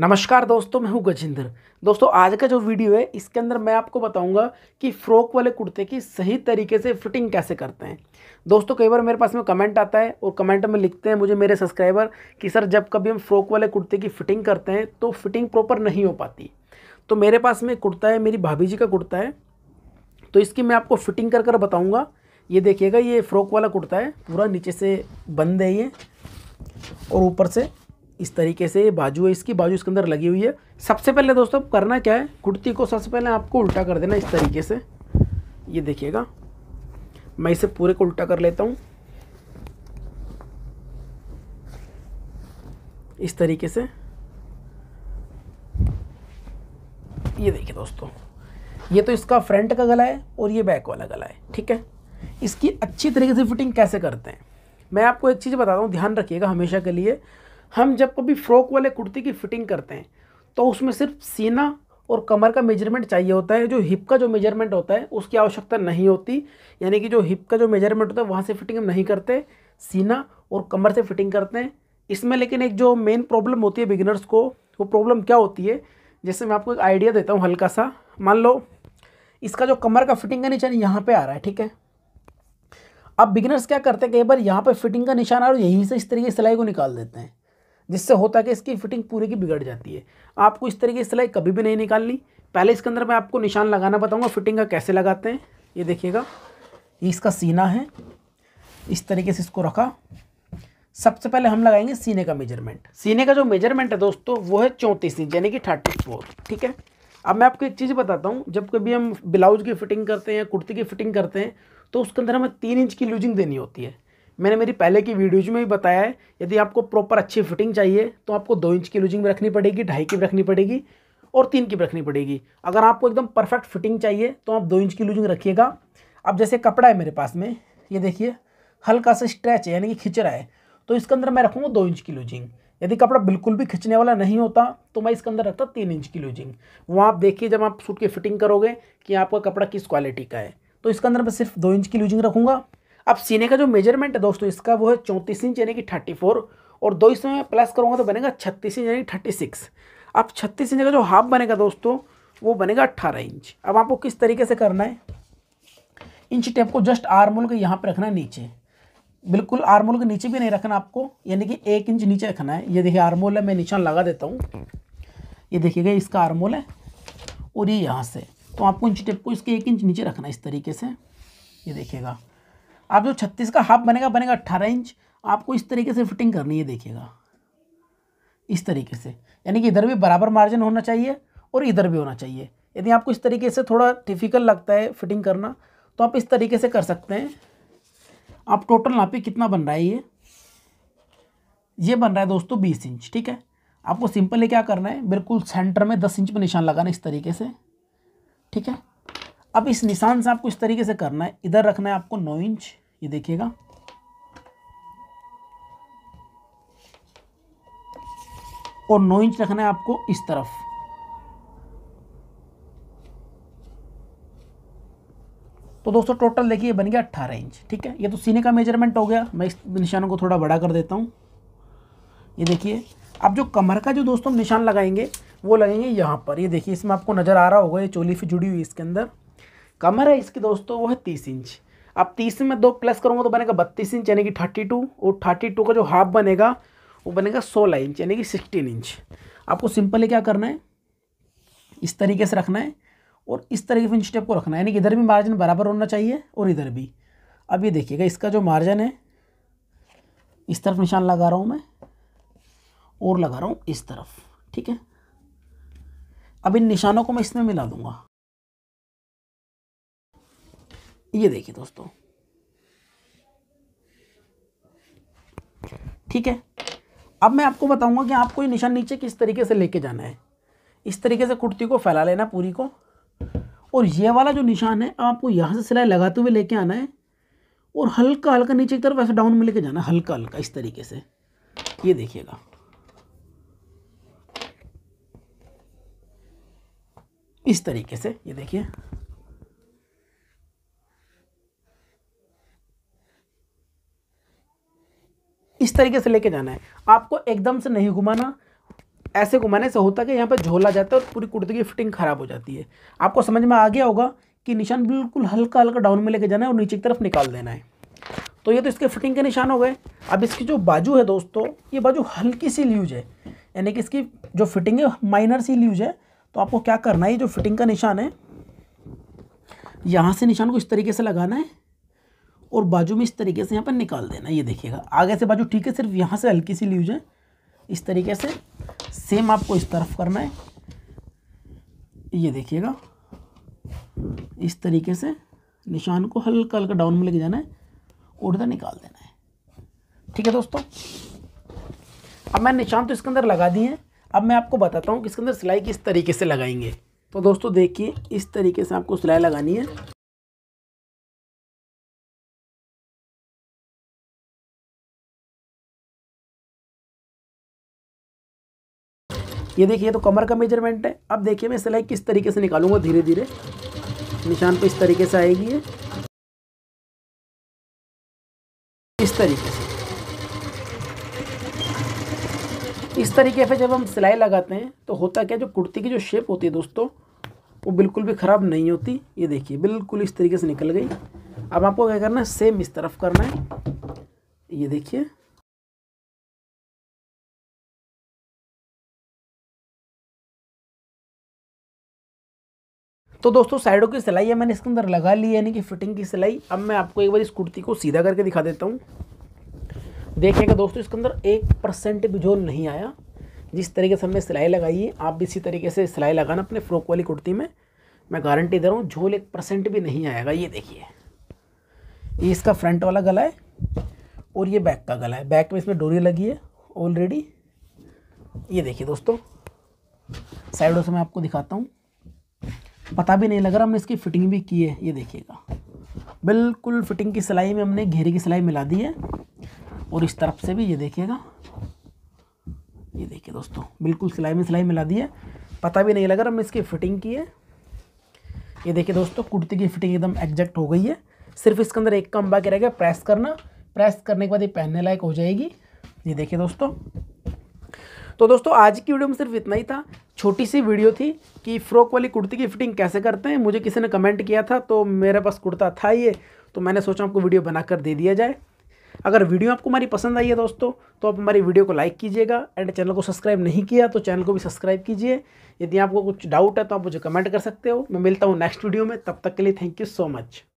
नमस्कार दोस्तों मैं हूं गजेंद्र दोस्तों आज का जो वीडियो है इसके अंदर मैं आपको बताऊंगा कि फ्रॉक वाले कुर्ते की सही तरीके से फिटिंग कैसे करते हैं दोस्तों कई बार मेरे पास में कमेंट आता है और कमेंट में लिखते हैं मुझे मेरे सब्सक्राइबर कि सर जब कभी हम फ्रॉक वाले कुर्ते की फिटिंग करते हैं तो फिटिंग प्रॉपर नहीं हो पाती तो मेरे पास में कुर्ता है मेरी भाभी जी का कुर्ता है तो इसकी मैं आपको फिटिंग कर कर बताऊँगा ये देखिएगा ये फ्रॉक वाला कुर्ता है पूरा नीचे से बंद है ये और ऊपर से इस तरीके से बाजू है इसकी बाजू इसके अंदर लगी हुई है सबसे पहले दोस्तों अब करना क्या है कुर्ती को सबसे पहले आपको उल्टा कर देना इस तरीके से ये देखिएगा मैं इसे पूरे को उल्टा कर लेता हूँ इस तरीके से ये देखिए दोस्तों ये तो इसका फ्रंट का गला है और ये बैक वाला गला है ठीक है इसकी अच्छी तरीके से फिटिंग कैसे करते हैं मैं आपको एक चीज़ बताता हूँ ध्यान रखिएगा हमेशा के लिए हम जब कभी फ्रॉक वाले कुर्ती की फिटिंग करते हैं तो उसमें सिर्फ सीना और कमर का मेजरमेंट चाहिए होता है जो हिप का जो मेजरमेंट होता है उसकी आवश्यकता नहीं होती यानी कि जो हिप का जो मेजरमेंट होता है वहाँ से फिटिंग हम नहीं करते सीना और कमर से फिटिंग करते हैं इसमें लेकिन एक जो मेन प्रॉब्लम होती है बिगिनर्स को वो प्रॉब्लम क्या होती है जैसे मैं आपको एक आइडिया देता हूँ हल्का सा मान लो इसका जो कमर का फिटिंग का निशान यहाँ पे आ रहा है ठीक है अब बिगिनर्स क्या करते हैं कई बार यहाँ पे फिटिंग का निशान आ रहा है यहीं से इस तरीके की सिलाई को निकाल देते हैं जिससे होता है कि इसकी फिटिंग पूरी की बिगड़ जाती है आपको इस तरीके की सिलाई कभी भी नहीं निकालनी पहले इसके अंदर मैं आपको निशान लगाना बताऊँगा फिटिंग का कैसे लगाते हैं ये देखिएगा ये इसका सीना है इस तरीके से इसको रखा सबसे पहले हम लगाएंगे सीने का मेजरमेंट सीने का जो मेजरमेंट है दोस्तों वो है चौंतीस इंच यानी कि थर्टी फोर ठीक है अब मैं आपको एक चीज़ बताता हूँ जब कभी हम ब्लाउज की फिटिंग करते हैं कुर्ती की फिटिंग करते हैं तो उसके अंदर हमें तीन इंच की लूजिंग देनी होती है मैंने मेरी पहले की वीडियोज में भी बताया है यदि आपको प्रॉपर अच्छी फिटिंग चाहिए तो आपको दो इंच की लूजिंग भी रखनी पड़ेगी ढाई की भी रखनी पड़ेगी और तीन की भी रखनी पड़ेगी अगर आपको एकदम परफेक्ट फिटिंग चाहिए तो आप दो इंच की लूजिंग रखिएगा अब जैसे कपड़ा है मेरे पास में ये देखिए हल्का सा स्ट्रेच है यानी कि खिंच रहा है तो इसके अंदर मैं रखूँगा दो इंच की लूजिंग यदि कपड़ा बिल्कुल भी खिंचने वाला नहीं होता तो मैं इसके अंदर रखता तीन इंच की लूजिंग वो आप देखिए जब आप सूट की फिटिंग करोगे कि आपका कपड़ा किस क्वालिटी का है तो इसके अंदर मैं सिर्फ दो इंच की लूजिंग रखूँगा अब सीने का जो मेजरमेंट है दोस्तों इसका वो है चौंतीस इंच यानी कि थर्टी फोर और दो इसमें मैं प्लस करूँगा तो बनेगा छत्तीस इंच यानी थर्टी सिक्स अब छत्तीस इंच का जो हाफ बनेगा दोस्तों वो बनेगा अट्ठारह इंच अब आपको किस तरीके से करना है इंच टेप को जस्ट आर्मोल के यहाँ पर रखना है नीचे बिल्कुल आर्मोल के नीचे भी नहीं रखना आपको यानी कि एक इंच नीचे रखना है ये देखिए आरमोल है मैं निशान लगा देता हूँ ये देखिएगा इसका आरमोल है और ये यहाँ से तो आपको इंच टेप को इसके एक इंच नीचे रखना है इस तरीके से ये देखिएगा आप जो छत्तीस का हाफ बनेगा बनेगा अट्ठारह इंच आपको इस तरीके से फिटिंग करनी है देखिएगा इस तरीके से यानी कि इधर भी बराबर मार्जिन होना चाहिए और इधर भी होना चाहिए यदि आपको इस तरीके से थोड़ा डिफ़िकल्ट लगता है फिटिंग करना तो आप इस तरीके से कर सकते हैं आप टोटल नापी कितना बन रहा है ये ये बन रहा है दोस्तों बीस इंच ठीक है आपको सिंपली क्या करना है बिल्कुल सेंटर में दस इंच पर निशान लगाना इस तरीके से ठीक है अब इस निशान से आपको इस तरीके से करना है इधर रखना है आपको नौ इंच ये देखिएगा और नौ इंच रखना है आपको इस तरफ तो दोस्तों टोटल देखिए बन गया अट्ठारह इंच ठीक है ये तो सीने का मेजरमेंट हो गया मैं इस निशानों को थोड़ा बड़ा कर देता हूं ये देखिए अब जो कमर का जो दोस्तों निशान लगाएंगे वो लगेंगे यहाँ पर ये देखिए इसमें आपको नज़र आ रहा होगा ये चोली से जुड़ी हुई इसके अंदर कमर है इसकी दोस्तों वो है तीस इंच अब तीस में दो प्लस करूँगा तो बनेगा बत्तीस इंच यानी कि थर्टी टू और थर्टी टू का जो हाफ बनेगा वो बनेगा सोलह इंच यानी कि सिक्सटीन इंच आपको सिंपली क्या करना है इस तरीके से रखना है और इस तरीके से स्टेप को रखना है यानी कि इधर भी मार्जिन बराबर होना चाहिए और इधर भी अब ये देखिएगा इसका जो मार्जिन है इस तरफ निशान लगा रहा हूँ मैं और लगा रहा हूँ इस तरफ ठीक है अब इन निशानों को मैं इसमें मिला दूंगा ये देखिए दोस्तों ठीक है अब मैं आपको बताऊंगा कि आपको ये निशान नीचे किस तरीके से लेके जाना है इस तरीके से कुर्ती को फैला लेना पूरी को और ये वाला जो निशान है अब आपको यहाँ से सिलाई लगाते हुए लेके आना है और हल्का हल्का नीचे की तरफ ऐसे डाउन में लेके जाना है हल्का हल्का इस तरीके से ये देखिएगा इस तरीके से ये देखिए इस तरीके से लेके जाना है आपको एकदम से नहीं घुमाना ऐसे घुमाने से होता है कि यहाँ पर झोला जाता है और पूरी कुर्ती की फिटिंग ख़राब हो जाती है आपको समझ में आ गया होगा कि निशान बिल्कुल हल्का हल्का डाउन में लेके जाना है और नीचे की तरफ निकाल देना है तो ये तो इसके फिटिंग के निशान हो गए अब इसकी जो बाजू है दोस्तों ये बाजू हल्की सी ल्यूज है यानी कि इसकी जो फिटिंग है माइनर सी ल्यूज है तो आपको क्या करना है ये जो फिटिंग का निशान है यहाँ से निशान को इस तरीके से लगाना है और बाजू में इस तरीके से यहाँ पर निकाल देना ये देखिएगा आगे से बाजू ठीक है सिर्फ यहाँ से हल्की सी लीज है इस तरीके से सेम आपको इस तरफ करना है ये देखिएगा इस तरीके से निशान को हल्का हल्का डाउन में लेके जाना है और उधर निकाल देना है ठीक है दोस्तों अब मैं निशान तो इसके अंदर लगा दिए हैं अब मैं आपको बताता हूँ कि इसके अंदर सिलाई किस तरीके से लगाएंगे तो दोस्तों देखिए इस तरीके से आपको सिलाई लगानी है ये देखिए तो कमर का मेजरमेंट है अब देखिए मैं सिलाई किस तरीके से निकालूंगा धीरे धीरे निशान पर इस तरीके से आएगी ये इस तरीके से इस तरीके से जब हम सिलाई लगाते हैं तो होता क्या जो कुर्ती की जो शेप होती है दोस्तों वो बिल्कुल भी ख़राब नहीं होती ये देखिए बिल्कुल इस तरीके से निकल गई अब आपको क्या करना है सेम इस तरफ करना है ये देखिए तो दोस्तों साइडों की सिलाई है मैंने इसके अंदर लगा ली है यानी कि फिटिंग की सिलाई अब मैं आपको एक बार इस कुर्ती को सीधा करके दिखा देता हूँ देखिएगा दोस्तों इसके अंदर एक परसेंट भी जोन नहीं आया जिस तरीके से हमने सिलाई लगाई है आप भी इसी तरीके से सिलाई लगाना अपने फ्रॉक वाली कुर्ती में मैं गारंटी दे रहा हूँ झोल एक परसेंट भी नहीं आएगा ये देखिए ये इसका फ्रंट वाला गला है और ये बैक का गला है बैक में इसमें डोरी लगी है ऑलरेडी ये देखिए दोस्तों साइडों से मैं आपको दिखाता हूँ पता भी नहीं लग रहा हमने इसकी फिटिंग भी की है ये देखिएगा बिल्कुल फिटिंग की सिलाई में हमने घेरे की सिलाई मिला दी है और इस तरफ से भी ये देखिएगा ये देखिए दोस्तों बिल्कुल सिलाई में सिलाई मिला दी है पता भी नहीं लग रहा हमने इसकी फिटिंग की है ये देखिए दोस्तों कुर्ती की फिटिंग एकदम एग्जैक्ट हो गई है सिर्फ इसके अंदर एक काम बाकी रहेगा प्रेस करना प्रेस करने के बाद ये पहनने लायक हो जाएगी ये देखिए दोस्तों तो दोस्तों आज की वीडियो में सिर्फ इतना ही था छोटी सी वीडियो थी कि फ्रॉक वाली कुर्ती की फिटिंग कैसे करते हैं मुझे किसी ने कमेंट किया था तो मेरे पास कुर्ता था ये तो मैंने सोचा आपको वीडियो बनाकर दे दिया जाए अगर वीडियो आपको हमारी पसंद आई है दोस्तों तो आप हमारी वीडियो को लाइक कीजिएगा एंड चैनल को सब्सक्राइब नहीं किया तो चैनल को भी सब्सक्राइब कीजिए यदि आपको कुछ डाउट है तो आप मुझे कमेंट कर सकते हो मैं मिलता हूँ नेक्स्ट वीडियो में तब तक के लिए थैंक यू सो मच